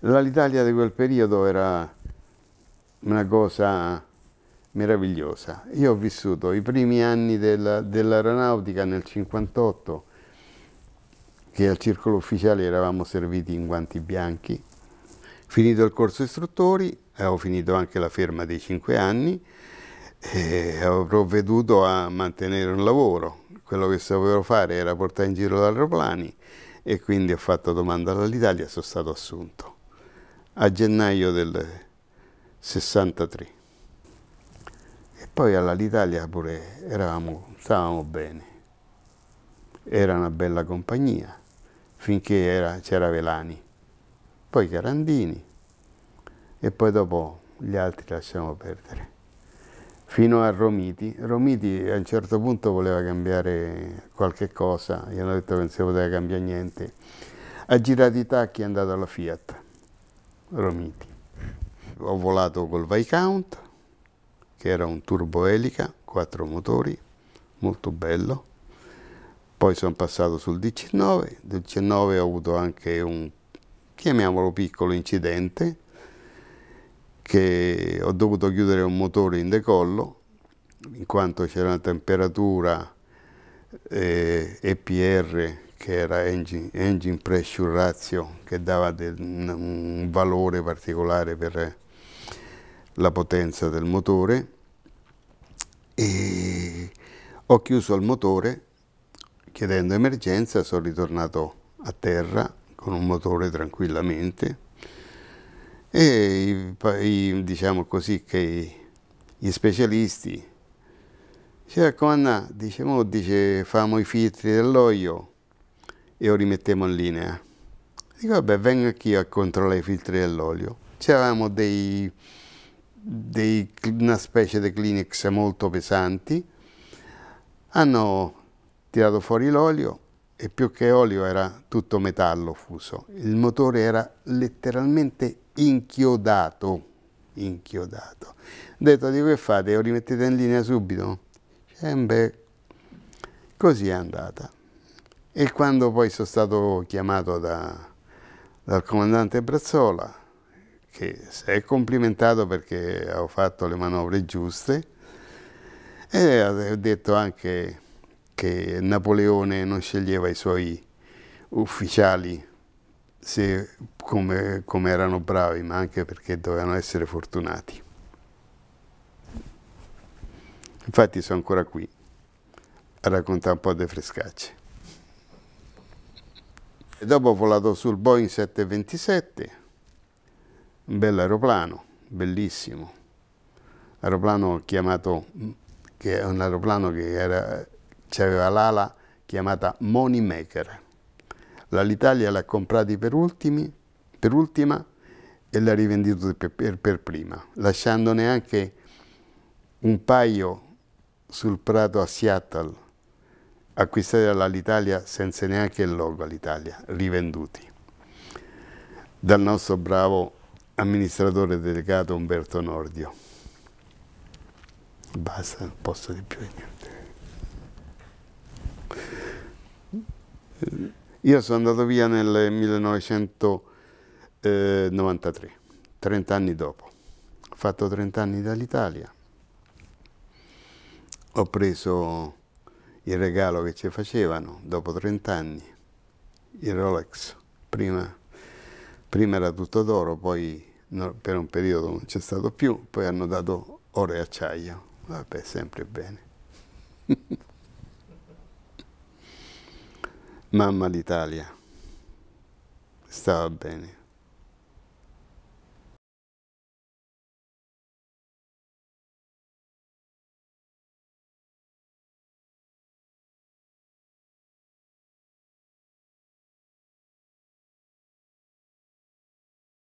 L'Italia di quel periodo era una cosa meravigliosa. Io ho vissuto i primi anni del, dell'aeronautica nel 1958, che al circolo ufficiale eravamo serviti in guanti bianchi. Finito il corso istruttori, avevo finito anche la ferma dei 5 anni, e avevo provveduto a mantenere un lavoro. Quello che sapevo fare era portare in giro gli aeroplani e quindi ho fatto domanda all'Italia e sono stato assunto a gennaio del 63. E poi all'Italia pure eravamo, stavamo bene, era una bella compagnia, finché c'era Velani, poi Carandini e poi dopo gli altri lasciamo perdere. Fino a Romiti, Romiti a un certo punto voleva cambiare qualche cosa, gli hanno detto che non si poteva cambiare niente, ha girato i tacchi e è andato alla Fiat Romiti. Ho volato col Viscount, che era un turboelica, quattro motori, molto bello. Poi sono passato sul 19, del 19 ho avuto anche un, chiamiamolo piccolo incidente, che ho dovuto chiudere un motore in decollo, in quanto c'era una temperatura eh, EPR che era engine, engine pressure ratio, che dava del, un valore particolare per la potenza del motore. E ho chiuso il motore chiedendo emergenza, sono ritornato a terra con un motore tranquillamente e i, i, diciamo così che i, gli specialisti diceva comandà, dice mo dice famo i filtri dell'olio e lo rimettiamo in linea. Dico, vabbè, vengo anch'io a controllare i filtri dell'olio. C'eravamo dei, dei, una specie di Kleenex molto pesanti, hanno tirato fuori l'olio e più che olio era tutto metallo fuso. Il motore era letteralmente inchiodato, inchiodato. Detto di che fate, lo rimettete in linea subito? Sempre eh, così è andata. E quando poi sono stato chiamato da, dal comandante Brazzola, che si è complimentato perché ho fatto le manovre giuste, e ha detto anche che Napoleone non sceglieva i suoi ufficiali se, come, come erano bravi, ma anche perché dovevano essere fortunati. Infatti sono ancora qui a raccontare un po' di frescacce. E dopo ho volato sul Boeing 727, un bel aeroplano, bellissimo. Aeroplano chiamato, che è un aeroplano che era, aveva l'ala chiamata Money Maker. L'Italia l'ha comprati per, ultimi, per ultima e l'ha rivenduto per, per, per prima, lasciandone anche un paio sul prato a Seattle acquistati dall'Italia senza neanche il logo all'Italia, rivenduti dal nostro bravo amministratore delegato Umberto Nordio. Basta, non posso di più niente. Io sono andato via nel 1993, 30 anni dopo. Ho fatto 30 anni dall'Italia. Ho preso il regalo che ci facevano dopo 30 anni, il Rolex, prima, prima era tutto d'oro, poi no, per un periodo non c'è stato più, poi hanno dato oro e acciaio, vabbè sempre bene. Mamma l'Italia, stava bene.